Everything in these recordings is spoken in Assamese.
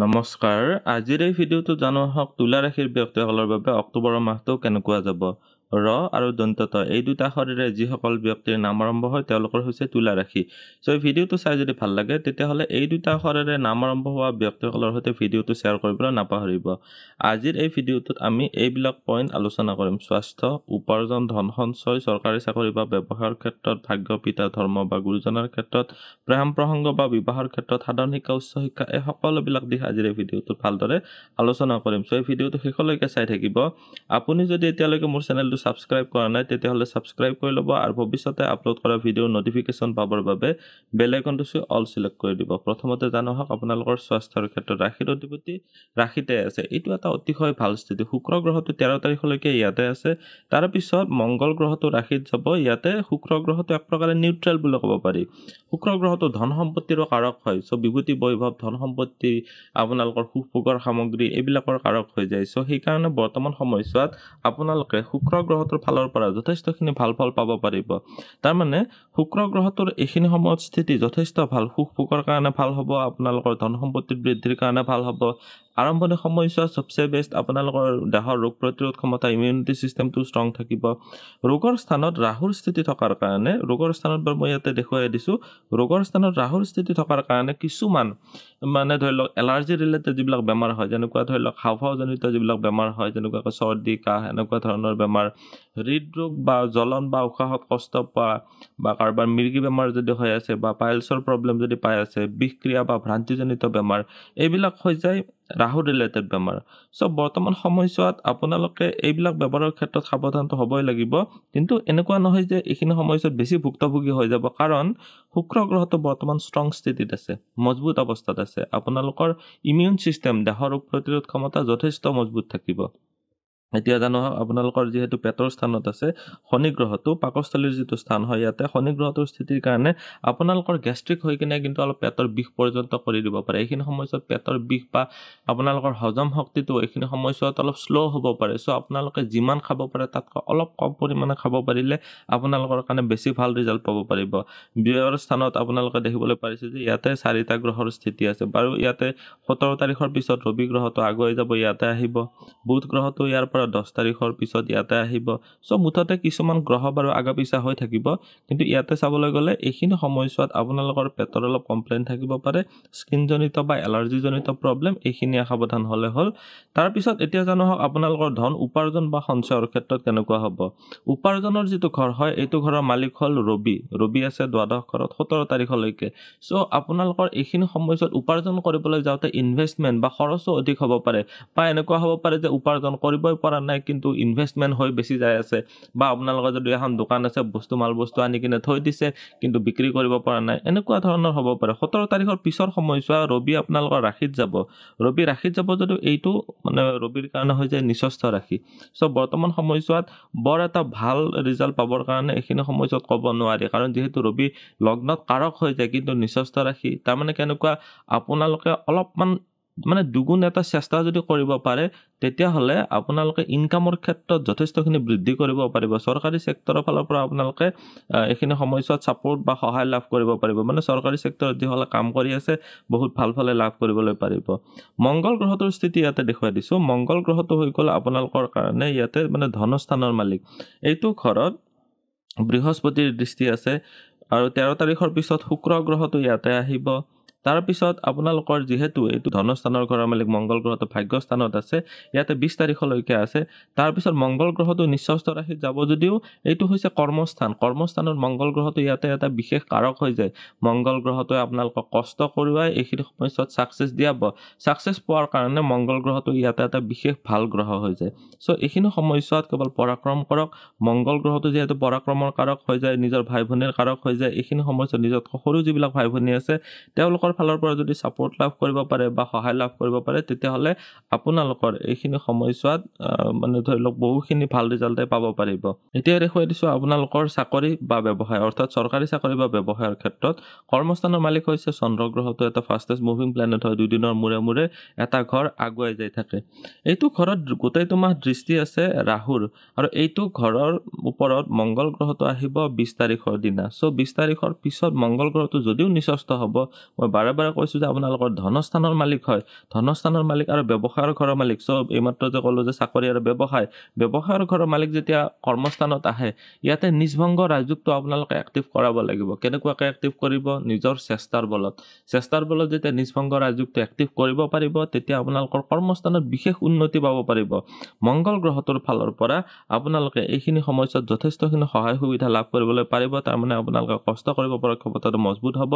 নমস্কাৰ আজিৰ এই ভিডিঅ'টো জানো আহক তোলা ৰাশিৰ ব্যক্তিসকলৰ বাবে অক্টোবৰৰ মাহটো কেনেকুৱা যাব ৰ আৰু দন্তত এই দুটা শৰীৰে যিসকল ব্যক্তিৰ নাম আৰম্ভ হয় তেওঁলোকৰ হৈছে তোলা ৰাশি চ' এই ভিডিঅ'টো চাই যদি ভাল লাগে তেতিয়াহ'লে এই দুটা শৰীৰে নাম আৰম্ভ হোৱা ব্যক্তিসকলৰ সৈতে ভিডিঅ'টো শ্বেয়াৰ কৰিবলৈ নাপাহৰিব আজিৰ এই ভিডিঅ'টোত আমি এইবিলাক পইণ্ট আলোচনা কৰিম স্বাস্থ্য উপাৰ্জন ধন সঞ্চয় চৰকাৰী চাকৰি বা ব্যৱসায়ৰ ক্ষেত্ৰত ভাগ্য পিতা ধৰ্ম বা গুৰুজনাৰ ক্ষেত্ৰত প্ৰেম প্ৰসংগ বা বিবাহৰ ক্ষেত্ৰত সাধাৰণ শিক্ষা উচ্চ শিক্ষা এই সকলোবিলাক দিশ আজিৰ এই ভিডিঅ'টোত ভালদৰে আলোচনা কৰিম চ' এই ভিডিঅ'টো শেষলৈকে চাই থাকিব আপুনি যদি এতিয়ালৈকে মোৰ চেনেলটো সাবস্ক্রাইব করা নাই তেতিয়াহলে সাবস্ক্রাইব করে লব আর ভবিষ্যতে আপলোড করা ভিডিও নোটিফিকেশন পাবর বাবে বেল আইকনটি অল সিলেক্ট করে দিব প্রথমতে জানা হোক আপনার স্বাস্থ্যৰ ক্ষেত্ৰে ৰাশিৰ অধিপতি ৰাখিতে আছে এইটা একটা অতিশয় ভাল স্থিতি শুক্র গ্রহটি তেরো তারিখলৈকে ইয়াতে আছে তারপর মঙ্গল গ্রহটি রাশিত যাব ইয়াতে শুক্র গ্রহটি এক প্রকারে নিউট্রেল বুলি কব পাৰি শুক্ৰ গ্ৰহটি ধন সম্পত্তিৰ কাৰক হয় সো বিভূতি বৈভৱ ধন সম্পত্তি সুখ ভোগৰ সামগ্ৰী এইবিলাকৰ কাৰক হৈ যায় সো সেইকাৰণে বৰ্তমান সময়ছোৱাত আপোনালোকে শুক্ৰ গ্ৰহটোৰ ফালৰ পৰা যথেষ্টখিনি ভাল ফল পাব পাৰিব তাৰমানে শুক্ৰ গ্ৰহটোৰ এইখিনি সময়ত স্থিতি যথেষ্ট ভাল সুখ ভোগৰ কাৰণে ভাল হ'ব আপোনালোকৰ ধন সম্পত্তি বৃদ্ধিৰ কাৰণে ভাল হ'ব আৰম্ভণি সময়ছোৱা চবচে বেষ্ট আপোনালোকৰ দেহৰ ৰোগ প্ৰতিৰোধ ক্ষমতা ইমিউনিটি ছিষ্টেমটো ষ্ট্ৰং থাকিব ৰোগৰ স্থানত ৰাহুৰ স্থিতি থকাৰ কাৰণে ৰোগৰ স্থানত বাৰু মই ইয়াতে দেখুৱাই দিছোঁ ৰোগৰ স্থানত ৰাহুৰ স্থিতি থকাৰ কাৰণে কিছুমান মানে ধৰি লওক এলাৰ্জি ৰিলেটেড যিবিলাক বেমাৰ হয় যেনেকুৱা ধৰি লওক হাওফাওজনিত যিবিলাক বেমাৰ হয় যেনেকুৱাকৈ চৰ্দি কাহ এনেকুৱা ধৰণৰ বেমাৰ হৃদৰোগ বা জ্বলন বা উশাহত কষ্ট পোৱা বা কাৰোবাৰ মিৰ্গী বেমাৰ যদি হৈ আছে বা পাইলছৰ প্ৰব্লেম যদি পাই আছে বিষক্ৰিয়া বা ভ্ৰান্তিজনিত বেমাৰ এইবিলাক হৈ যায় ৰাহু ৰিলেটেড বেমাৰ চ' বৰ্তমান সময়ছোৱাত আপোনালোকে এইবিলাক বেমাৰৰ ক্ষেত্ৰত সাৱধানটো হ'বই লাগিব কিন্তু এনেকুৱা নহয় যে এইখিনি সময়ছোৱাত বেছি ভুক্তভোগী হৈ যাব কাৰণ শুক্ৰ গ্ৰহটো বৰ্তমান ষ্ট্ৰং স্থিতিত আছে মজবুত অৱস্থাত আছে আপোনালোকৰ ইমিউন ছিষ্টেম দেহৰ ৰোগ প্ৰতিৰোধ ক্ষমতা যথেষ্ট মজবুত থাকিব এতিয়া জানো আপোনালোকৰ যিহেতু পেটৰ স্থানত আছে শনি গ্ৰহটো পাকস্থলীৰ যিটো স্থান হয় ইয়াতে শনি গ্ৰহটোৰ স্থিতিৰ কাৰণে আপোনালোকৰ গেষ্ট্ৰিক হৈ কিনে কিন্তু অলপ পেটৰ বিষ পৰ্যন্ত কৰি দিব পাৰে এইখিনি সময়ছোৱাত পেটৰ বিষ বা আপোনালোকৰ হজম শক্তিটো এইখিনি সময়ছোৱাত অলপ শ্ল' হ'ব পাৰে চ' আপোনালোকে যিমান খাব পাৰে তাতকৈ অলপ কম পৰিমাণে খাব পাৰিলে আপোনালোকৰ কাৰণে বেছি ভাল ৰিজাল্ট পাব পাৰিব বিয়ৰ স্থানত আপোনালোকে দেখিবলৈ পাৰিছে যে ইয়াতে চাৰিটা গ্ৰহৰ স্থিতি আছে বাৰু ইয়াতে সোতৰ তাৰিখৰ পিছত ৰবি গ্ৰহটো আগুৱাই যাব ইয়াতে আহিব বুধ গ্ৰহটো ইয়াৰ পৰা পৰা দহ তাৰিখৰ পিছত ইয়াতে আহিব চ' মুঠতে কিছুমান গ্ৰহ বাৰু আগা পিছা হৈ থাকিব কিন্তু ইয়াতে চাবলৈ গ'লে এইখিনি সময়ছোৱাত আপোনালোকৰ পেটৰ অলপ কমপ্লেইন থাকিব পাৰে স্কিনজনিত বা এলাৰ্জিজনিত প্ৰব্লেম এইখিনি সাৱধান হ'লে হ'ল তাৰপিছত এতিয়া জানো হওক আপোনালোকৰ ধন উপাৰ্জন বা সঞ্চয়ৰ ক্ষেত্ৰত কেনেকুৱা হ'ব উপাৰ্জনৰ যিটো ঘৰ হয় এইটো ঘৰৰ মালিক হ'ল ৰবি ৰবি আছে দ্বাদশ ঘৰত সোতৰ তাৰিখলৈকে চ' আপোনালোকৰ এইখিনি সময়ছোৱাত উপাৰ্জন কৰিবলৈ যাওঁতে ইনভেষ্টমেণ্ট বা খৰচো অধিক হ'ব পাৰে বা এনেকুৱা হ'ব পাৰে যে উপাৰ্জন কৰিবই পৰা পৰা নাই কিন্তু ইনভেষ্টমেণ্ট হৈ বেছি যায় আছে বা আপোনালোকৰ যদি এখন দোকান আছে বস্তু মাল বস্তু আনি কিনে থৈ দিছে কিন্তু বিক্ৰী কৰিব পৰা নাই এনেকুৱা ধৰণৰ হ'ব পাৰে সোতৰ তাৰিখৰ পিছৰ সময়ছোৱা ৰবি আপোনালোকৰ ৰাশিত যাব ৰবি ৰাশিত যাব যদিও এইটো মানে ৰবিৰ কাৰণে হৈ যায় নিস্বস্থ ৰাশি চ' বৰ্তমান সময়ছোৱাত বৰ এটা ভাল ৰিজাল্ট পাবৰ কাৰণে এইখিনি সময়ছোৱাত ক'ব নোৱাৰি কাৰণ যিহেতু ৰবি লগ্নত কাৰক হৈ যায় কিন্তু নিস্বস্থ ৰাশি তাৰমানে কেনেকুৱা আপোনালোকে অলপমান মানে দুগুণ এটা চেষ্টা যদি কৰিব পাৰে তেতিয়াহ'লে আপোনালোকে ইনকামৰ ক্ষেত্ৰত যথেষ্টখিনি বৃদ্ধি কৰিব পাৰিব চৰকাৰী চেক্টৰৰ ফালৰ পৰা আপোনালোকে এইখিনি সময়ছোৱাত ছাপৰ্ট বা সহায় লাভ কৰিব পাৰিব মানে চৰকাৰী চেক্টৰত যিসকলে কাম কৰি আছে বহুত ভাল ফালে লাভ কৰিবলৈ পাৰিব মংগল গ্ৰহটোৰ স্থিতি ইয়াতে দেখুৱাই দিছোঁ মংগল গ্ৰহটো হৈ গ'ল আপোনালোকৰ কাৰণে ইয়াতে মানে ধনস্থানৰ মালিক এইটো ঘৰত বৃহস্পতিৰ দৃষ্টি আছে আৰু তেৰ তাৰিখৰ পিছত শুক্ৰ গ্ৰহটো ইয়াতে আহিব তাৰপিছত আপোনালোকৰ যিহেতু এইটো ধনস্থানৰ ঘৰ মালিক মংগল গ্ৰহটো ভাগ্য স্থানত আছে ইয়াতে বিশ তাৰিখলৈকে আছে তাৰপিছত মংগল গ্ৰহটো নিশ্চস্থ ৰাশিত যাব যদিও এইটো হৈছে কৰ্মস্থান কৰ্মস্থানত মংগল গ্ৰহটো ইয়াতে এটা বিশেষ কাৰক হৈ যায় মংগল গ্ৰহটোৱে আপোনালোকক কষ্ট কৰোৱাই এইখিনি সময়ছোৱাত ছাকচেছ দিয়াব ছাকচেছ পোৱাৰ কাৰণে মংগল গ্ৰহটো ইয়াতে এটা বিশেষ ভাল গ্ৰহ হৈ যায় চ' এইখিনি সময়ছোৱাত কেৱল পৰাক্ৰম কৰক মংগল গ্ৰহটো যিহেতু পৰাক্ৰমৰ কাৰক হৈ যায় নিজৰ ভাই ভনীৰ কাৰক হৈ যায় এইখিনি সময়ছোৱাত নিজৰ সৰু যিবিলাক ভাই ভনী আছে তেওঁলোকৰ আপোনালোকৰ ফালৰ পৰা যদি ছাপৰ্ট লাভ কৰিব পাৰে বা সহায় লাভ কৰিব পাৰে তেতিয়াহ'লে আপোনালোকৰ এইখিনি সময়ছোৱাত মানে ধৰি লওক বহুখিনি ভাল ৰিজাল্টে পাব পাৰিব এতিয়া দেখুৱাই দিছোঁ আপোনালোকৰ চাকৰি বা ব্যৱসায় অৰ্থাৎ চৰকাৰী চাকৰি বা ব্যৱসায়ৰ ক্ষেত্ৰত কৰ্মস্থানৰ মালিক হৈছে চন্দ্ৰগ্ৰহটো এটা ফাষ্টেষ্ট মুভিং প্লেনেট হয় দুদিনৰ মূৰে মূৰে এটা ঘৰ আগুৱাই যাই থাকে এইটো ঘৰত গোটেই তোমাৰ দৃষ্টি আছে ৰাহুৰ আৰু এইটো ঘৰৰ ওপৰত মংগল গ্ৰহটো আহিব বিছ তাৰিখৰ দিনা চ' বিছ তাৰিখৰ পিছত মংগল গ্ৰহটো যদিও নিস্বস্থ হ'ব মই বাৰে বাৰে কৈছোঁ যে আপোনালোকৰ ধনস্থানৰ মালিক হয় ধনস্থানৰ মালিক আৰু ব্যৱসায়ৰ ঘৰৰ মালিক চব এইমাত্ৰ যে ক'লোঁ যে চাকৰি আৰু ব্যৱসায় ব্যৱসায়ৰ ঘৰৰ মালিক যেতিয়া কৰ্মস্থানত আহে ইয়াতে নিজভংগ ৰাজযোগটো আপোনালোকে এক্টিভ কৰাব লাগিব কেনেকুৱাকৈ এক্টিভ কৰিব নিজৰ চেষ্টাৰ বলত চেষ্টাৰ বলত যেতিয়া নিজ ভংগ ৰাজযোগটো এক্টিভ কৰিব পাৰিব তেতিয়া আপোনালোকৰ কৰ্মস্থানত বিশেষ উন্নতি পাব পাৰিব মংগল গ্ৰহটোৰ ফালৰ পৰা আপোনালোকে এইখিনি সময়ছোৱাত যথেষ্টখিনি সহায় সুবিধা লাভ কৰিবলৈ পাৰিব তাৰমানে আপোনালোকে কষ্ট কৰিব পৰা ক্ষমতাটো মজবুত হ'ব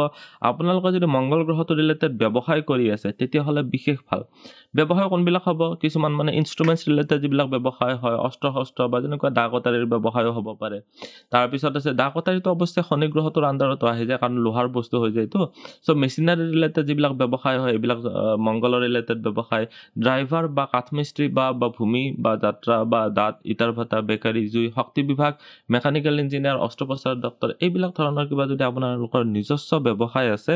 আপোনালোকে যদি মংগল মংগল গ্ৰহটো ৰিলেটেড ব্যৱসায় কৰি আছে তেতিয়াহ'লে বিশেষ ভাল ব্যৱসায় কোনবিলাক হ'ব কিছুমান মানে ইনষ্ট্ৰুমেণ্টছ ৰিলেটেড যিবিলাক ব্যৱসায় হয় অস্ত্ৰ শস্ত্ৰ বা যেনেকুৱা দা কটাৰীৰ ব্যৱসায়ো হ'ব পাৰে তাৰপিছত আছে দা কটাৰীটো অৱশ্যে শনি গ্ৰহটোৰ আণ্ডাৰতো আহি যায় কাৰণ লোহাৰ বস্তু হৈ যায়তো চ' মেচিনাৰী ৰিলেটেড যিবিলাক ব্যৱসায় হয় এইবিলাক মংগলৰ ৰিলেটেড ব্যৱসায় ড্ৰাইভাৰ বা কাঠমিস্ত্ৰী বা বা ভূমি বা যাত্ৰা বা দাঁত ইটাৰ ভাটা বেকাৰী জুই শক্তি বিভাগ মেকানিকেল ইঞ্জিনিয়াৰ অস্ত্ৰোপচাৰ ডক্টৰ এইবিলাক ধৰণৰ কিবা যদি আপোনালোকৰ নিজস্ব ব্যৱসায় আছে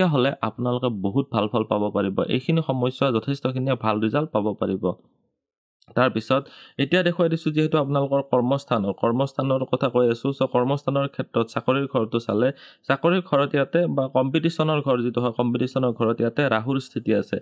তেতিয়াহ'লে আপোনালোকে বহুত ভাল ফল পাব পাৰিব এইখিনি সময়ছোৱা যথেষ্টখিনিয়ে ভাল ৰিজাল্ট পাব পাৰিব তাৰপিছত এতিয়া দেখুৱাই দিছোঁ যিহেতু আপোনালোকৰ কৰ্মস্থানৰ কৰ্মস্থানৰ কথা কৈ আছোঁ চ' কৰ্মস্থানৰ ক্ষেত্ৰত চাকৰিৰ ঘৰটো চালে চাকৰিৰ ঘৰত ইয়াতে বা কম্পিটিশ্যনৰ ঘৰ যিটো হয় কম্পিটিশ্যনৰ ঘৰত ইয়াতে ৰাহুৰ স্থিতি আছে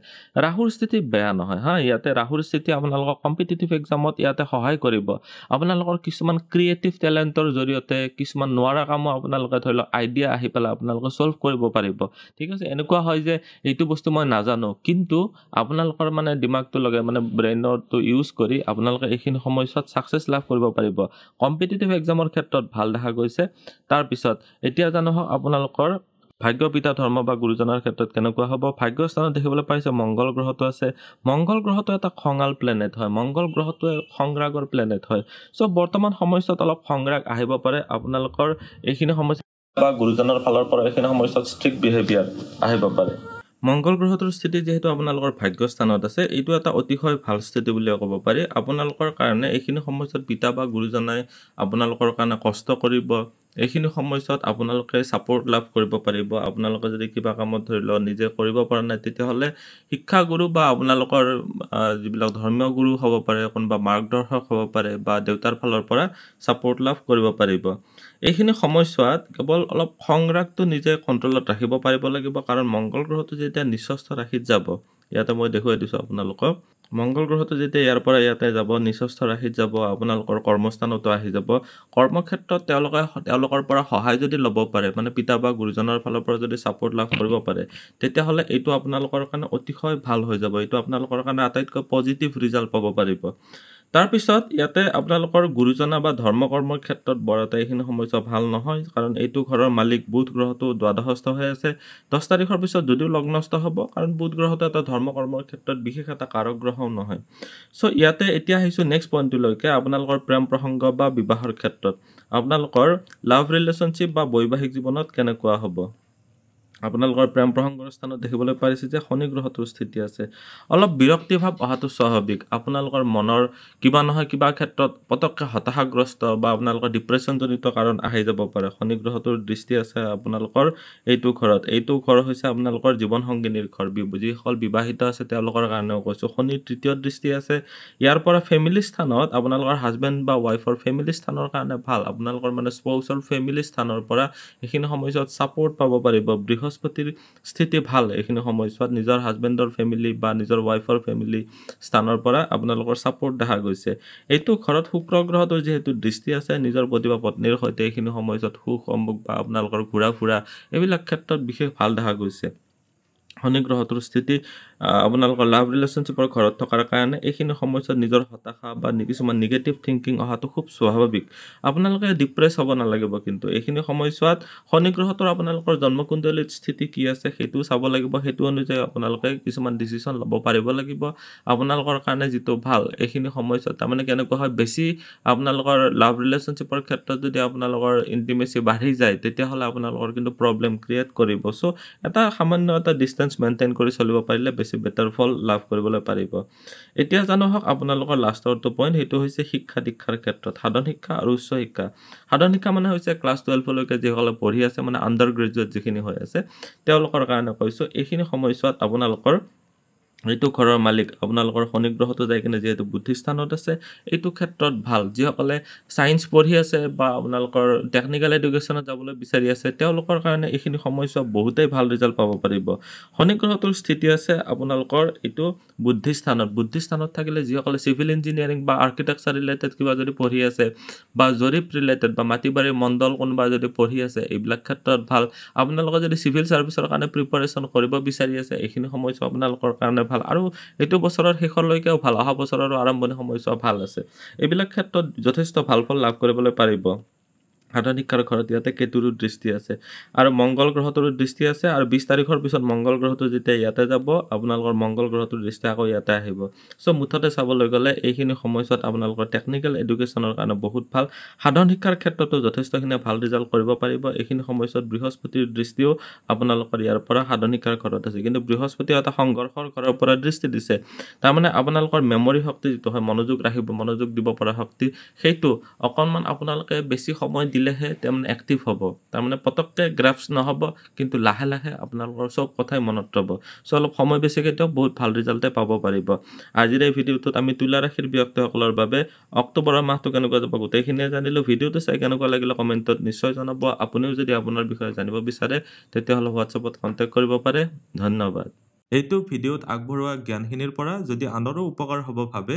ৰাহুৰ স্থিতি বেয়া নহয় হা ইয়াতে ৰাহুৰ স্থিতি আপোনালোকক কম্পিটিটিভ এক্সামত ইয়াতে সহায় কৰিব আপোনালোকৰ কিছুমান ক্ৰিয়েটিভ টেলেণ্টৰ জৰিয়তে কিছুমান নোৱাৰা কামো আপোনালোকে ধৰি লওক আইডিয়া আহি পেলাই আপোনালোকে চল্ভ কৰিব পাৰিব ঠিক আছে এনেকুৱা হয় যে এইটো বস্তু মই নাজানো কিন্তু আপোনালোকৰ মানে ডিমাগটো লগে মানে ব্ৰেইনৰটো ইউজ কৰি আপোনালোকে এইখিনি সময়ছোৱাত ছাকচেছ লাভ কৰিব পাৰিব কম্পিটিটিভ এক্সামৰ ক্ষেত্ৰত ভাল দেখা গৈছে তাৰপিছত এতিয়া জানো হওক আপোনালোকৰ ভাগ্য পিতা ধৰ্ম বা গুৰুজনাৰ ক্ষেত্ৰত কেনেকুৱা হ'ব ভাগ্যস্থানত দেখিবলৈ পাইছে মংগল গ্ৰহটো আছে মংগল গ্ৰহটো এটা খঙাল প্লেনেট হয় মংগল গ্ৰহটোৱে সংগ্ৰাগৰ প্লেনেট হয় চ' বৰ্তমান সময়ছোৱাত অলপ সংগ্ৰাগ আহিব পাৰে আপোনালোকৰ এইখিনি সমস্যা বা গুৰুজনৰ ফালৰ পৰা এইখিনি সময়ছোৱাত ষ্ট্ৰিক্ট বিহেভিয়াৰ আহিব পাৰে মংগল গ্ৰহটোৰ স্থিতি যিহেতু আপোনালোকৰ ভাগ্য স্থানত আছে এইটো এটা অতিশয় ভাল স্থিতি বুলি ক'ব পাৰি আপোনালোকৰ কাৰণে এইখিনি সময়ছোৱাত পিতা বা গুৰুজনাই আপোনালোকৰ কাৰণে কষ্ট কৰিব এইখিনি সময়ছোৱাত আপোনালোকে ছাপৰ্ট লাভ কৰিব পাৰিব আপোনালোকে যদি কিবা কামত ধৰি লওক নিজে কৰিব পৰা নাই তেতিয়াহ'লে শিক্ষাগুৰু বা আপোনালোকৰ যিবিলাক ধৰ্মীয় গুৰু হ'ব পাৰে কোনোবা মাৰ্গদৰ্শক হ'ব পাৰে বা দেউতাৰ ফালৰ পৰা ছাপৰ্ট লাভ কৰিব পাৰিব এইখিনি সময়ছোৱাত কেৱল অলপ সংৰাগটো নিজে কণ্ট্ৰলত ৰাখিব পাৰিব লাগিব কাৰণ মংগল গ্ৰহটো যেতিয়া নিশ্বস্ত ৰাশিত যাব ইয়াতে মই দেখুৱাই দিছোঁ আপোনালোকক মংগল গ্ৰহটো যেতিয়া ইয়াৰ পৰা ইয়াতে যাব নিচস্থ ৰাশিত যাব আপোনালোকৰ কৰ্মস্থানতো আহি যাব কৰ্মক্ষেত্ৰত তেওঁলোকে তেওঁলোকৰ পৰা সহায় যদি ল'ব পাৰে মানে পিতা বা গুৰুজনৰ ফালৰ পৰা যদি ছাপৰ্ট লাভ কৰিব পাৰে তেতিয়াহ'লে এইটো আপোনালোকৰ কাৰণে অতিশয় ভাল হৈ যাব এইটো আপোনালোকৰ কাৰণে আটাইতকৈ পজিটিভ ৰিজাল্ট পাব পাৰিব তাৰপিছত ইয়াতে আপোনালোকৰ গুৰুজনা বা ধৰ্ম কৰ্মৰ ক্ষেত্ৰত বৰতা এইখিনি সমস্যা ভাল নহয় কাৰণ এইটো ঘৰৰ মালিক বুধ গ্ৰহটো দ্বাদশস্থ হৈ আছে দহ তাৰিখৰ পিছত যদিও লগ্নস্থ হ'ব কাৰণ বুধ গ্ৰহটো এটা ধৰ্ম কৰ্মৰ ক্ষেত্ৰত বিশেষ এটা কাৰক গ্ৰহও নহয় চ' ইয়াতে এতিয়া আহিছোঁ নেক্সট পইণ্টটোলৈকে আপোনালোকৰ প্ৰেম প্ৰসংগ বা বিবাহৰ ক্ষেত্ৰত আপোনালোকৰ লাভ ৰিলেশ্যনশ্বিপ বা বৈবাহিক জীৱনত কেনেকুৱা হ'ব আপোনালোকৰ প্ৰেম প্ৰসংগৰ স্থানত দেখিবলৈ পাৰিছে যে শনি গ্ৰহটোৰ স্থিতি আছে অলপ বিৰক্তিভাৱ অহাটো স্বাভাৱিক আপোনালোকৰ মনৰ কিবা নহয় কিবা ক্ষেত্ৰত পটককৈ হতাশাগ্ৰস্ত বা আপোনালোকৰ ডিপ্ৰেশ্যনজনিত কাৰণ আহি যাব পাৰে শনি গ্ৰহটোৰ দৃষ্টি আছে আপোনালোকৰ এইটো ঘৰত এইটো ঘৰ হৈছে আপোনালোকৰ জীৱন সংগিনীৰ ঘৰ যিসকল বিবাহিত আছে তেওঁলোকৰ কাৰণেও কৈছোঁ শনিৰ তৃতীয় দৃষ্টি আছে ইয়াৰ পৰা ফেমিলি স্থানত আপোনালোকৰ হাজবেণ্ড বা ৱাইফৰ ফেমিলি স্থানৰ কাৰণে ভাল আপোনালোকৰ মানে স্পৌচৰ ফেমিলি স্থানৰ পৰা সেইখিনি সময়ছোৱাত ছাপৰ্ট পাব পাৰিব বৃহৎ বৃহস্পতিৰ স্থিতি ভাল এইখিনি সময়ছোৱাত নিজৰ হাজবেণ্ডৰ ফেমিলি বা নিজৰ ৱাইফৰ ফেমিলি স্থানৰ পৰা আপোনালোকৰ ছাপৰ্ট দেখা গৈছে এইটো ঘৰত শুক্ৰ গ্ৰহটোৰ যিহেতু দৃষ্টি আছে নিজৰ পতি বা পত্নীৰ সৈতে এইখিনি সময়ছোৱাত সুখ সম্মুখ বা আপোনালোকৰ ঘূৰা ফুৰা এইবিলাক ক্ষেত্ৰত বিশেষ ভাল দেখা গৈছে শনি গ্ৰহটোৰ স্থিতি আপোনালোকৰ লাভ ৰিলেশ্যনশ্বিপৰ ঘৰত থকাৰ কাৰণে এইখিনি সময়ছোৱাত নিজৰ হতাশা বা কিছুমান নিগেটিভ থিংকিং অহাটো খুব স্বাভাৱিক আপোনালোকে ডিপ্ৰেছ হ'ব নালাগিব কিন্তু এইখিনি সময়ছোৱাত শনি গ্ৰহটোৰ আপোনালোকৰ জন্মকুণ্ডলীত স্থিতি কি আছে সেইটোও চাব লাগিব সেইটো অনুযায়ী আপোনালোকে কিছুমান ডিচিশ্যন ল'ব পাৰিব লাগিব আপোনালোকৰ কাৰণে যিটো ভাল এইখিনি সময়ছোৱাত তাৰমানে কেনেকুৱা হয় বেছি আপোনালোকৰ লাভ ৰিলেশ্যনশ্বিপৰ ক্ষেত্ৰত যদি আপোনালোকৰ ইণ্টিমেচি বাঢ়ি যায় তেতিয়াহ'লে আপোনালোকৰ কিন্তু প্ৰব্লেম ক্ৰিয়েট কৰিব চ' এটা সামান্য এটা ডিষ্টেঞ্চ ডিষ্টেঞ্চ মেইনটেইন কৰি চলিব পাৰিলে বেছি বেটাৰ ফল লাভ কৰিবলৈ পাৰিব এতিয়া জানো হওক আপোনালোকৰ লাষ্টৰটো পইণ্ট সেইটো হৈছে শিক্ষা দীক্ষাৰ ক্ষেত্ৰত সাধন শিক্ষা আৰু উচ্চ শিক্ষা সাধন শিক্ষা মানে হৈছে ক্লাছ টুৱেলভলৈকে যিসকলে পঢ়ি আছে মানে আণ্ডাৰ গ্ৰেজুৱেট যিখিনি হৈ আছে তেওঁলোকৰ কাৰণে কৈছোঁ এইখিনি সময়ছোৱাত আপোনালোকৰ এইটো ঘৰৰ মালিক আপোনালোকৰ শনিগ্ৰহটো যায় কিনে যিহেতু বুদ্ধিস্থানত আছে এইটো ক্ষেত্ৰত ভাল যিসকলে ছায়েন্স পঢ়ি আছে বা আপোনালোকৰ টেকনিকেল এডুকেশ্যনত যাবলৈ বিচাৰি আছে তেওঁলোকৰ কাৰণে এইখিনি সময়ছোৱা বহুতেই ভাল ৰিজাল্ট পাব পাৰিব শনিগ্ৰহটোৰ স্থিতি আছে আপোনালোকৰ এইটো বুদ্ধিস্থানত বুদ্ধিস্থানত থাকিলে যিসকলে চিভিল ইঞ্জিনিয়াৰিং বা আৰ্কিটেকচাৰ ৰিলেটেড কিবা যদি পঢ়ি আছে বা জৰীপ ৰিলেটেড বা মাটি বাৰীৰ মণ্ডল কোনোবা যদি পঢ়ি আছে এইবিলাক ক্ষেত্ৰত ভাল আপোনালোকে যদি চিভিল ছাৰ্ভিচৰ কাৰণে প্ৰিপাৰেশ্যন কৰিব বিচাৰি আছে এইখিনি সময়ছোৱা আপোনালোকৰ কাৰণে ভাল ভাল আৰু এইটো বছৰৰ শেষলৈকেও ভাল অহা বছৰৰো আৰম্ভণি সময়ছোৱা ভাল আছে এইবিলাক ক্ষেত্ৰত যথেষ্ট ভাল ফল লাভ কৰিবলৈ পাৰিব সাধাৰণ শিক্ষাৰ ঘৰত ইয়াতে কেতুৰো দৃষ্টি আছে আৰু মংগল গ্ৰহটোৰো দৃষ্টি আছে আৰু বিছ তাৰিখৰ পিছত মংগল গ্ৰহটো যেতিয়া ইয়াতে যাব আপোনালোকৰ মংগল গ্ৰহটোৰ দৃষ্টি আকৌ ইয়াতে আহিব চ' মুঠতে চাবলৈ গ'লে এইখিনি সময়ছোৱাত আপোনালোকৰ টেকনিকেল এডুকেশ্যনৰ কাৰণে বহুত ভাল সাধন শিক্ষাৰ ক্ষেত্ৰতো যথেষ্টখিনি ভাল ৰিজাল্ট কৰিব পাৰিব এইখিনি সময়ছোৱাত বৃহস্পতিৰ দৃষ্টিও আপোনালোকৰ ইয়াৰ পৰা সাধন শিক্ষাৰ ঘৰত আছে কিন্তু বৃহস্পতিয়ে এটা সংঘৰ্ষৰ ঘৰৰ পৰা দৃষ্টি দিছে তাৰমানে আপোনালোকৰ মেমৰি শক্তি যিটো হয় মনোযোগ ৰাখিব মনোযোগ দিব পৰা শক্তি সেইটো অকণমান আপোনালোকে বেছি সময় দিলে কৰিলেহে তাৰমানে এক্টিভ হ'ব তাৰমানে পটককৈ গ্ৰাফছ নহ'ব কিন্তু লাহে লাহে আপোনালোকৰ চব কথাই মনত ৰ'ব চ' অলপ সময় বেছিকৈ তেওঁ বহুত ভাল ৰিজাল্টে পাব পাৰিব আজিৰ এই ভিডিঅ'টোত আমি তোলা ৰাশিৰ ব্যক্তিসকলৰ বাবে অক্টোবৰৰ মাহটো কেনেকুৱা যাব গোটেইখিনিয়ে জানিলোঁ ভিডিঅ'টো চাই কেনেকুৱা লাগিলে কমেণ্টত নিশ্চয় জনাব আপুনিও যদি আপোনাৰ বিষয়ে জানিব বিচাৰে তেতিয়াহ'লে হোৱাটছএপত কণ্টেক্ট কৰিব পাৰে ধন্যবাদ এইটো ভিডিঅ'ত আগবঢ়োৱা জ্ঞানখিনিৰ পৰা যদি আনৰো উপকাৰ হ'ব ভাবে